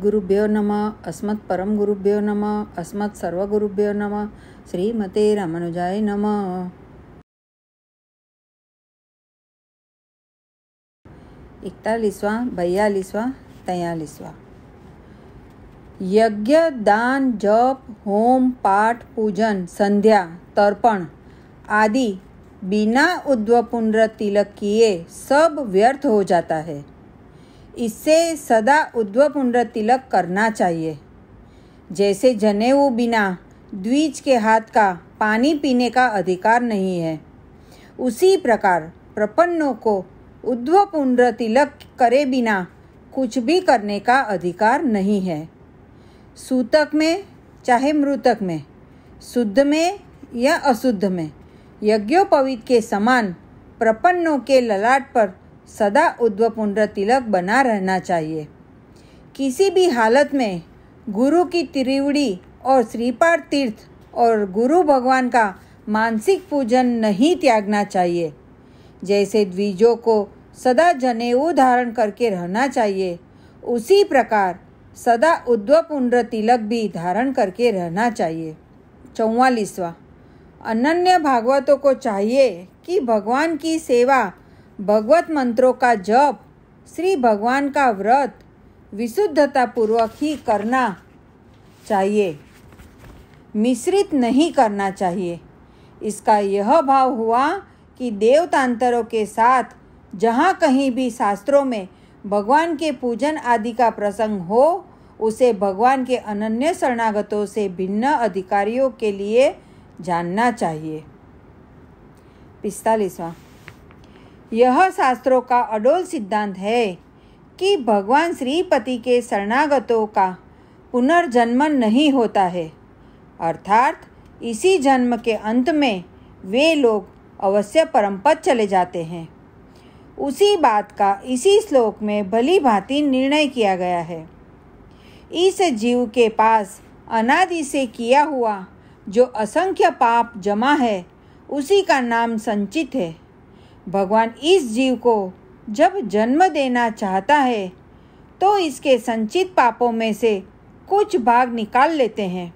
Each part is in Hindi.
गुरुभ्यो नम परम गुरुभ्यो नम अस्मत्सर्वगुरुभ्यो नम श्रीमते रामानुजाय नम इकतालीसवा बयालीसवा तयालीसवा यज्ञ दान जप होम पाठ पूजन संध्या तर्पण आदि बिना उद्वपुंड्र तिलक किए सब व्यर्थ हो जाता है इससे सदा उद्वपुंड तिलक करना चाहिए जैसे जनेऊ बिना द्विज के हाथ का पानी पीने का अधिकार नहीं है उसी प्रकार प्रपन्नों को उद्वपुंड तिलक करे बिना कुछ भी करने का अधिकार नहीं है सूतक में चाहे मृतक में शुद्ध में या अशुद्ध में यज्ञोपवीत के समान प्रपन्नों के ललाट पर सदा उद्वपुंड तिलक बना रहना चाहिए किसी भी हालत में गुरु की त्रिवड़ी और श्रीपाद तीर्थ और गुरु भगवान का मानसिक पूजन नहीं त्यागना चाहिए जैसे द्विजों को सदा जनेऊ धारण करके रहना चाहिए उसी प्रकार सदा उद्वपुंड तिलक भी धारण करके रहना चाहिए चौवालीसवा अनन्य भागवतों को चाहिए कि भगवान की सेवा भगवत मंत्रों का जप श्री भगवान का व्रत विशुद्धता पूर्वक ही करना चाहिए मिश्रित नहीं करना चाहिए इसका यह भाव हुआ कि देवतांतरों के साथ जहाँ कहीं भी शास्त्रों में भगवान के पूजन आदि का प्रसंग हो उसे भगवान के अनन्य शरणागतों से भिन्न अधिकारियों के लिए जानना चाहिए पिस्तालीसवा यह शास्त्रों का अडोल सिद्धांत है कि भगवान श्रीपति के शरणागतों का पुनर्जन्म नहीं होता है अर्थात इसी जन्म के अंत में वे लोग अवश्य परम पद चले जाते हैं उसी बात का इसी श्लोक में भली भांति निर्णय किया गया है इस जीव के पास अनादि से किया हुआ जो असंख्य पाप जमा है उसी का नाम संचित है भगवान इस जीव को जब जन्म देना चाहता है तो इसके संचित पापों में से कुछ भाग निकाल लेते हैं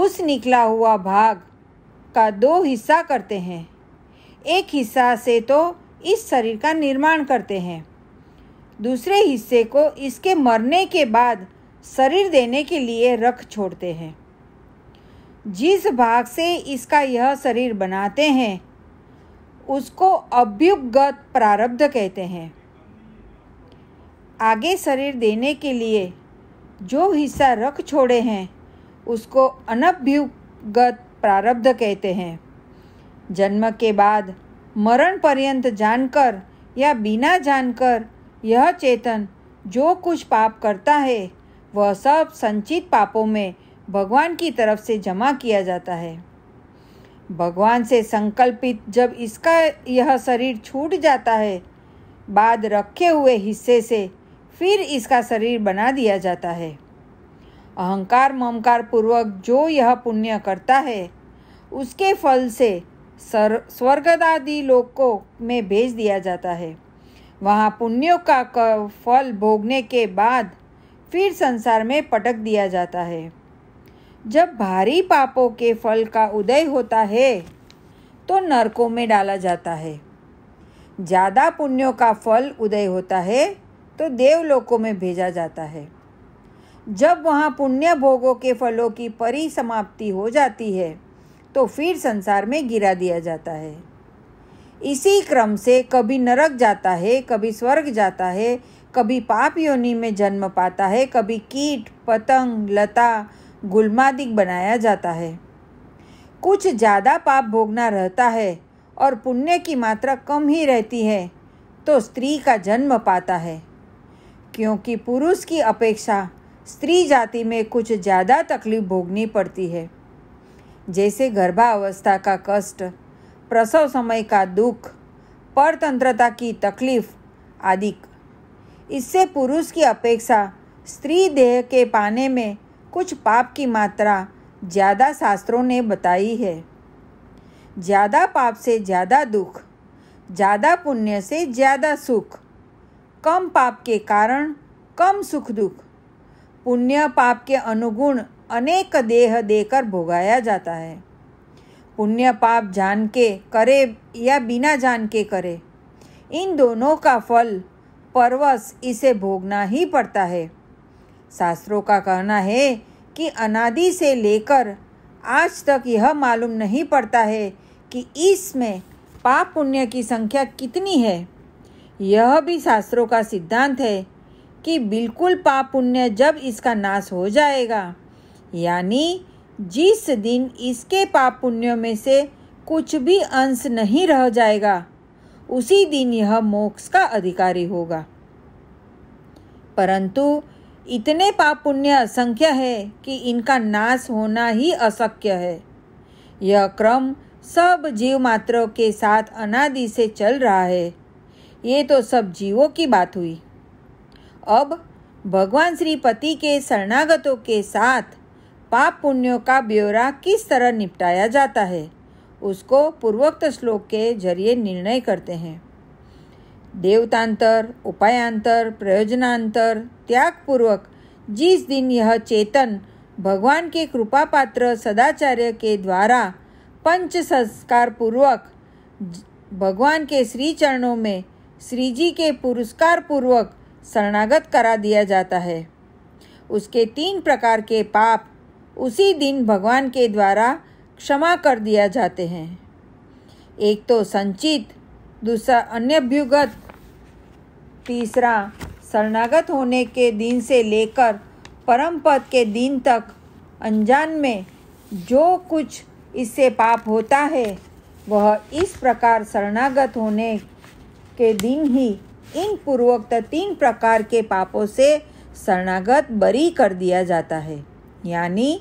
उस निकला हुआ भाग का दो हिस्सा करते हैं एक हिस्सा से तो इस शरीर का निर्माण करते हैं दूसरे हिस्से को इसके मरने के बाद शरीर देने के लिए रख छोड़ते हैं जिस भाग से इसका यह शरीर बनाते हैं उसको अभ्युगत प्रारब्ध कहते हैं आगे शरीर देने के लिए जो हिस्सा रख छोड़े हैं उसको अनभ्युगत प्रारब्ध कहते हैं जन्म के बाद मरण पर्यंत जानकर या बिना जानकर यह चेतन जो कुछ पाप करता है वह सब संचित पापों में भगवान की तरफ से जमा किया जाता है भगवान से संकल्पित जब इसका यह शरीर छूट जाता है बाद रखे हुए हिस्से से फिर इसका शरीर बना दिया जाता है अहंकार ममकार पूर्वक जो यह पुण्य करता है उसके फल से सर स्वर्गदादि लोकों में भेज दिया जाता है वहाँ पुण्यों का फल भोगने के बाद फिर संसार में पटक दिया जाता है जब भारी पापों के फल का उदय होता है तो नरकों में डाला जाता है ज़्यादा पुण्यों का फल उदय होता है तो देवलोकों में भेजा जाता है जब वहाँ पुण्य भोगों के फलों की परिसमाप्ति हो जाती है तो फिर संसार में गिरा दिया जाता है इसी क्रम से कभी नरक जाता है कभी स्वर्ग जाता है कभी पाप योनि में जन्म पाता है कभी कीट पतंग लता गुलमादिक बनाया जाता है कुछ ज़्यादा पाप भोगना रहता है और पुण्य की मात्रा कम ही रहती है तो स्त्री का जन्म पाता है क्योंकि पुरुष की अपेक्षा स्त्री जाति में कुछ ज़्यादा तकलीफ भोगनी पड़ती है जैसे गर्भावस्था का कष्ट प्रसव समय का दुख परतंत्रता की तकलीफ आदि इससे पुरुष की अपेक्षा स्त्री देह के पाने में कुछ पाप की मात्रा ज़्यादा शास्त्रों ने बताई है ज़्यादा पाप से ज़्यादा दुख ज़्यादा पुण्य से ज़्यादा सुख कम पाप के कारण कम सुख दुख पुण्य पाप के अनुगुण अनेक देह देकर भोगाया जाता है पुण्य पाप जान के करे या बिना जान के करे इन दोनों का फल परवश इसे भोगना ही पड़ता है शास्त्रों का कहना है कि अनादि से लेकर आज तक यह मालूम नहीं पड़ता है कि इसमें पाप पुण्य की संख्या कितनी है यह भी शास्त्रों का सिद्धांत है कि बिल्कुल पाप पुण्य जब इसका नाश हो जाएगा यानी जिस दिन इसके पाप पुण्यों में से कुछ भी अंश नहीं रह जाएगा उसी दिन यह मोक्ष का अधिकारी होगा परंतु इतने पाप पुण्य असंख्य है कि इनका नाश होना ही अशक्य है यह क्रम सब जीव मात्रों के साथ अनादि से चल रहा है ये तो सब जीवों की बात हुई अब भगवान श्री पति के शरणागतों के साथ पाप पुण्यों का ब्यौरा किस तरह निपटाया जाता है उसको पूर्वोक्त श्लोक के जरिए निर्णय करते हैं देवतांतर उपायांतर प्रयोजनांतर त्यागपूर्वक जिस दिन यह चेतन भगवान के कृपा पात्र सदाचार्य के द्वारा पंच संस्कार पूर्वक भगवान के श्री चरणों में श्री जी के पुरस्कार पूर्वक शरणागत करा दिया जाता है उसके तीन प्रकार के पाप उसी दिन भगवान के द्वारा क्षमा कर दिया जाते हैं एक तो संचित दूसरा अन्यभ्युगत तीसरा शरणागत होने के दिन से लेकर परम पद के दिन तक अनजान में जो कुछ इससे पाप होता है वह इस प्रकार शरणागत होने के दिन ही इन पूर्वोक्त तीन प्रकार के पापों से शरणागत बरी कर दिया जाता है यानी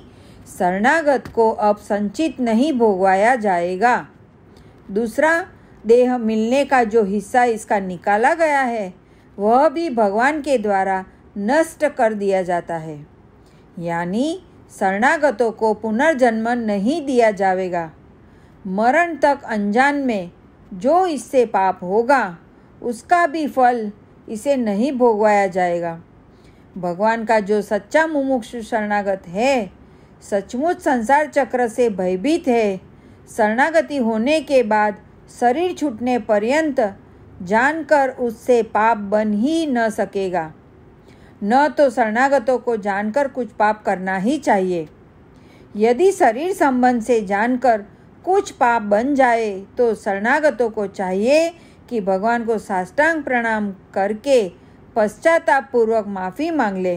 शरणागत को अब संचित नहीं भोगवाया जाएगा दूसरा देह मिलने का जो हिस्सा इसका निकाला गया है वह भी भगवान के द्वारा नष्ट कर दिया जाता है यानी शरणागतों को पुनर्जन्म नहीं दिया जाएगा मरण तक अनजान में जो इससे पाप होगा उसका भी फल इसे नहीं भोगवाया जाएगा भगवान का जो सच्चा मुमुक्षु शरणागत है सचमुच संसार चक्र से भयभीत है शरणागति होने के बाद शरीर छूटने पर्यंत जानकर उससे पाप बन ही न सकेगा न तो शरणागतों को जानकर कुछ पाप करना ही चाहिए यदि शरीर संबंध से जानकर कुछ पाप बन जाए तो शरणागतों को चाहिए कि भगवान को साष्टांग प्रणाम करके पश्चातापूर्वक माफ़ी मांग ले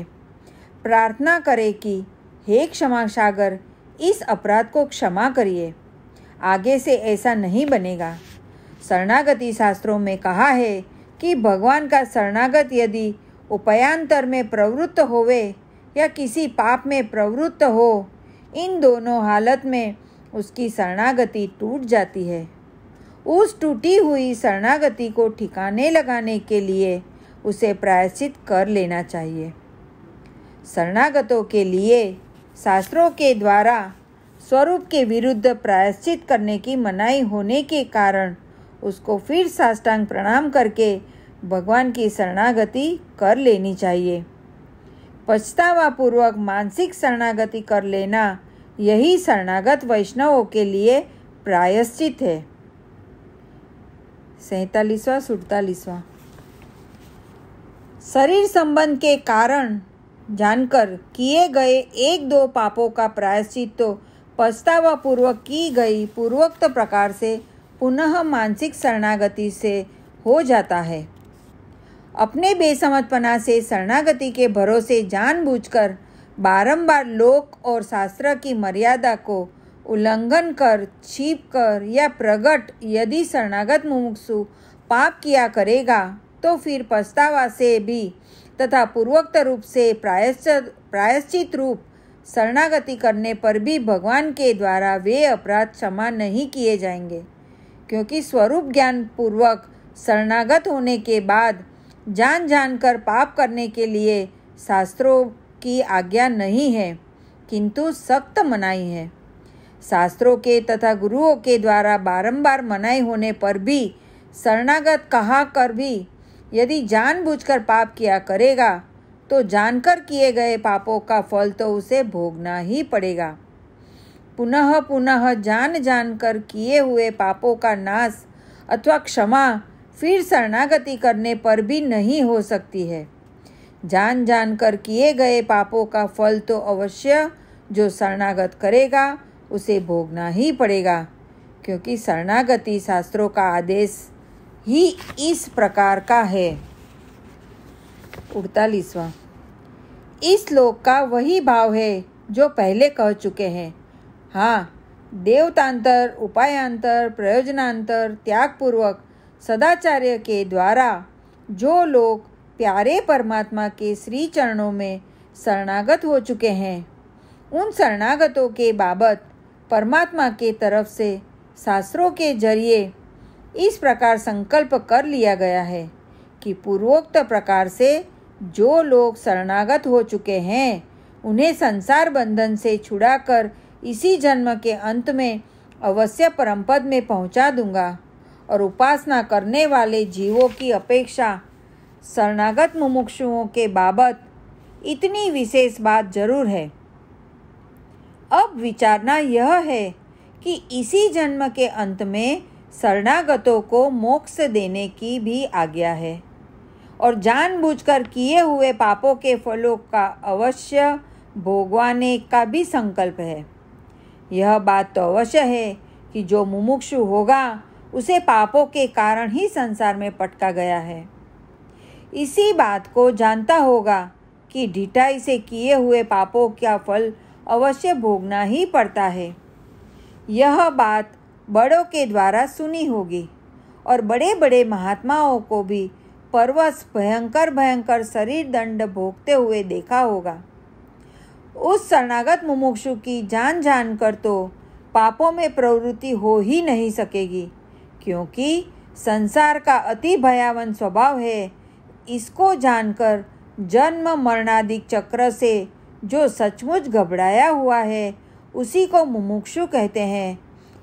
प्रार्थना करे कि हे क्षमा सागर इस अपराध को क्षमा करिए आगे से ऐसा नहीं बनेगा शरणागति शास्त्रों में कहा है कि भगवान का शरणागत यदि उपयांतर में प्रवृत्त होवे या किसी पाप में प्रवृत्त हो इन दोनों हालत में उसकी शरणागति टूट जाती है उस टूटी हुई शरणागति को ठिकाने लगाने के लिए उसे प्रायश्चित कर लेना चाहिए शरणागतों के लिए शास्त्रों के द्वारा स्वरूप के विरुद्ध प्रायश्चित करने की मनाही होने के कारण उसको फिर साष्टांग प्रणाम करके भगवान की शरणागति कर लेनी चाहिए पछतावा पूर्वक मानसिक शरणागति कर लेना यही शरणागत वैष्णवों के लिए प्रायश्चित है सैतालीसवा सुड़तालीसवा शरीर संबंध के कारण जानकर किए गए एक दो पापों का प्रायश्चित तो पछतावा पूर्वक की गई पूर्वोक्त प्रकार से पुनः मानसिक शरणागति से हो जाता है अपने बेसमझपना से शरणागति के भरोसे जानबूझकर बारंबार लोक और शास्त्र की मर्यादा को उल्लंघन कर छीप कर या प्रकट यदि शरणागत मुमुक्षु पाप किया करेगा तो फिर पछतावा से भी तथा पूर्वोक्त रूप से प्रायश्चित प्रायश्चित रूप शरणागति करने पर भी भगवान के द्वारा वे अपराध क्षमा नहीं किए जाएंगे क्योंकि स्वरूप ज्ञान पूर्वक शरणागत होने के बाद जान जान कर पाप करने के लिए शास्त्रों की आज्ञा नहीं है किंतु सख्त मनाई है शास्त्रों के तथा गुरुओं के द्वारा बारंबार मनाई होने पर भी शरणागत कहा कर भी यदि जानबूझकर पाप किया करेगा तो जानकर किए गए पापों का फल तो उसे भोगना ही पड़ेगा पुनः पुनः जान जान कर किए हुए पापों का नाश अथवा क्षमा फिर शरणागति करने पर भी नहीं हो सकती है जान जान कर किए गए पापों का फल तो अवश्य जो शरणागत करेगा उसे भोगना ही पड़ेगा क्योंकि शरणागति शास्त्रों का आदेश ही इस प्रकार का है उड़तालीसवां इस श्लोक का वही भाव है जो पहले कह चुके हैं हाँ देवतांतर उपायांतर प्रयोजनांतर त्यागपूर्वक सदाचार्य के द्वारा जो लोग प्यारे परमात्मा के श्री चरणों में शरणागत हो चुके हैं उन शरणागतों के बाबत परमात्मा के तरफ से शास्त्रों के जरिए इस प्रकार संकल्प कर लिया गया है कि पूर्वोक्त प्रकार से जो लोग शरणागत हो चुके हैं उन्हें संसार बंधन से छुड़ाकर इसी जन्म के अंत में अवश्य परमपद में पहुंचा दूंगा और उपासना करने वाले जीवों की अपेक्षा शरणागत मुमुक्षुओं के बाबत इतनी विशेष बात जरूर है अब विचारना यह है कि इसी जन्म के अंत में शरणागतों को मोक्ष देने की भी आज्ञा है और जानबूझकर किए हुए पापों के फलों का अवश्य भोगवाने का भी संकल्प है यह बात तो अवश्य है कि जो मुमुक्षु होगा उसे पापों के कारण ही संसार में पटका गया है इसी बात को जानता होगा कि ढिठाई से किए हुए पापों का फल अवश्य भोगना ही पड़ता है यह बात बड़ों के द्वारा सुनी होगी और बड़े बड़े महात्माओं को भी परवश भयंकर भयंकर शरीर दंड भोगते हुए देखा होगा उस शरणागत मुमुक्षु की जान जान कर तो पापों में प्रवृत्ति हो ही नहीं सकेगी क्योंकि संसार का अति भयावन स्वभाव है इसको जानकर जन्म मरणादिक चक्र से जो सचमुच घबराया हुआ है उसी को मुमुक्षु कहते हैं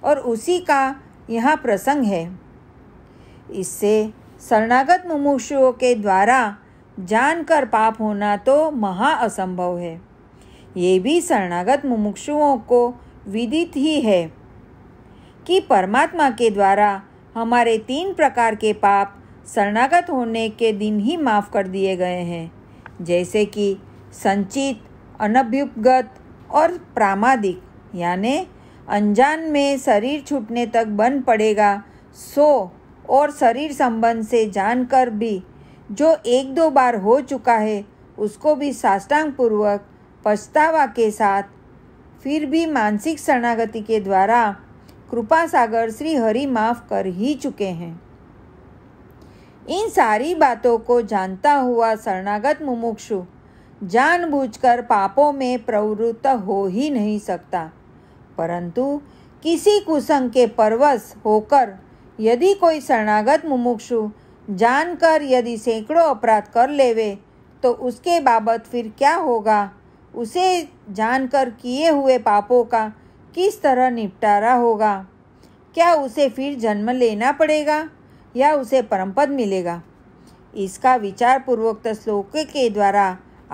और उसी का यहाँ प्रसंग है इससे शरणागत मुमुक्षुओं के द्वारा जानकर पाप होना तो महाअसंभव है ये भी शरणागत मुमुक्षुओं को विदित ही है कि परमात्मा के द्वारा हमारे तीन प्रकार के पाप शरणागत होने के दिन ही माफ़ कर दिए गए हैं जैसे कि संचित अनभ्युपगत और प्रामादिक यानि अनजान में शरीर छूटने तक बन पड़ेगा सो और शरीर संबंध से जानकर भी जो एक दो बार हो चुका है उसको भी साष्टांग पूर्वक पछतावा के साथ फिर भी मानसिक शरणागति के द्वारा कृपा सागर श्री हरि माफ कर ही चुके हैं इन सारी बातों को जानता हुआ शरणागत मुमुक्षु जानबूझकर पापों में प्रवृत्त हो ही नहीं सकता परंतु किसी कुसंग के परवश होकर यदि कोई शरणागत मुमुक्षु जानकर यदि सैकड़ों अपराध कर लेवे तो उसके बाबत फिर क्या होगा उसे जानकर किए हुए पापों का किस तरह निपटारा होगा क्या उसे फिर जन्म लेना पड़ेगा या उसे परमपद मिलेगा इसका विचार पूर्वोक्त तो श्लोक के द्वारा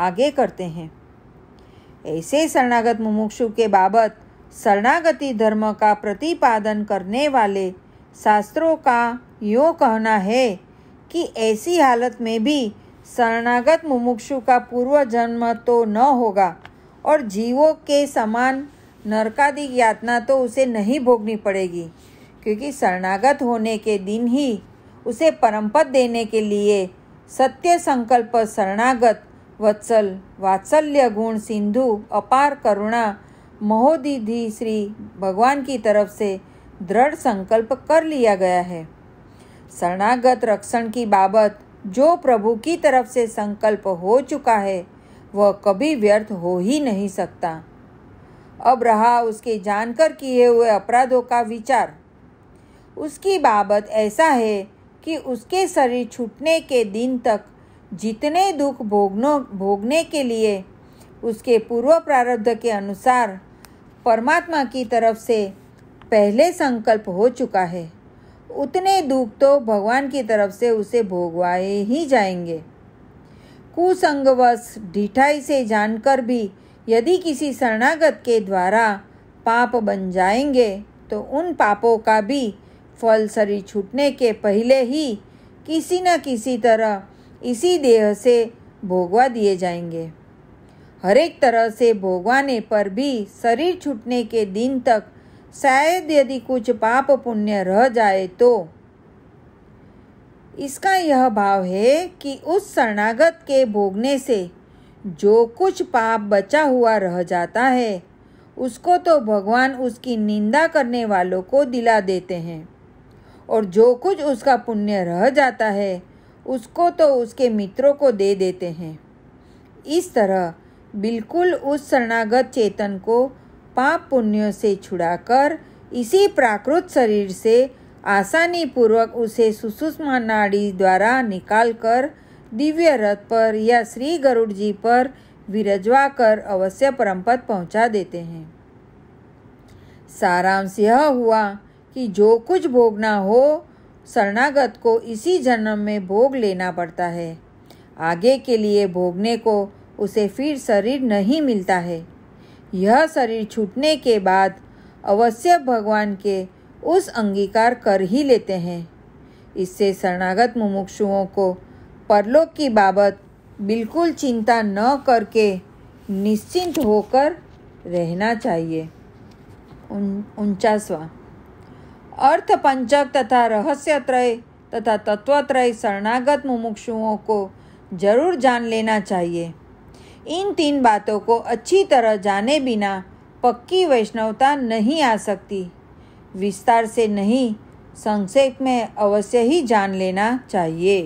आगे करते हैं ऐसे शरणागत मुमुक्षु के बाबत शरणागति धर्म का प्रतिपादन करने वाले शास्त्रों का यो कहना है कि ऐसी हालत में भी शरणागत मुमुक्षु का पूर्व जन्म तो न होगा और जीवों के समान नरकादिक यातना तो उसे नहीं भोगनी पड़ेगी क्योंकि शरणागत होने के दिन ही उसे परमपद देने के लिए सत्य संकल्प शरणागत वत्सल वात्सल्य गुण सिंधु अपार करुणा महोदिधि श्री भगवान की तरफ से दृढ़ संकल्प कर लिया गया है शरणागत रक्षण की बाबत जो प्रभु की तरफ से संकल्प हो चुका है वह कभी व्यर्थ हो ही नहीं सकता अब रहा उसके जानकर किए हुए अपराधों का विचार उसकी बाबत ऐसा है कि उसके शरीर छूटने के दिन तक जितने दुख भोगनो भोगने के लिए उसके पूर्व प्रारब्ध के अनुसार परमात्मा की तरफ से पहले संकल्प हो चुका है उतने दुख तो भगवान की तरफ से उसे भोगवाए ही जाएंगे कुसंगवश ढिठाई से जानकर भी यदि किसी शरणागत के द्वारा पाप बन जाएंगे तो उन पापों का भी फल शरीर छूटने के पहले ही किसी न किसी तरह इसी देह से भोगवा दिए जाएंगे हरेक तरह से भोगवाने पर भी शरीर छूटने के दिन तक शायद यदि कुछ पाप पुण्य रह जाए तो इसका यह भाव है कि उस शरणागत के भोगने से जो कुछ पाप बचा हुआ रह जाता है उसको तो भगवान उसकी निंदा करने वालों को दिला देते हैं और जो कुछ उसका पुण्य रह जाता है उसको तो उसके मित्रों को दे देते हैं इस तरह बिल्कुल उस शरणागत चेतन को पाप पुण्यों से छुड़ाकर इसी प्राकृत शरीर से आसानी पूर्वक उसे सुषुष्मा नाड़ी द्वारा निकालकर दिव्य रथ पर या श्री गरुड़ जी पर विरजवा कर अवश्य परमपद पहुंचा देते हैं सारांश यह हुआ कि जो कुछ भोगना हो शरणागत को इसी जन्म में भोग लेना पड़ता है आगे के लिए भोगने को उसे फिर शरीर नहीं मिलता है यह शरीर छूटने के बाद अवश्य भगवान के उस अंगीकार कर ही लेते हैं इससे शरणागत मुमुक्षुओं को परलोक की बाबत बिल्कुल चिंता न करके निश्चिंत होकर रहना चाहिए उनचासवा अर्थ पंचक तथा रहस्य त्रय तथा तत्वत्रय शरणागत मुमुक्षुओं को जरूर जान लेना चाहिए इन तीन बातों को अच्छी तरह जाने बिना पक्की वैष्णवता नहीं आ सकती विस्तार से नहीं संक्षेप में अवश्य ही जान लेना चाहिए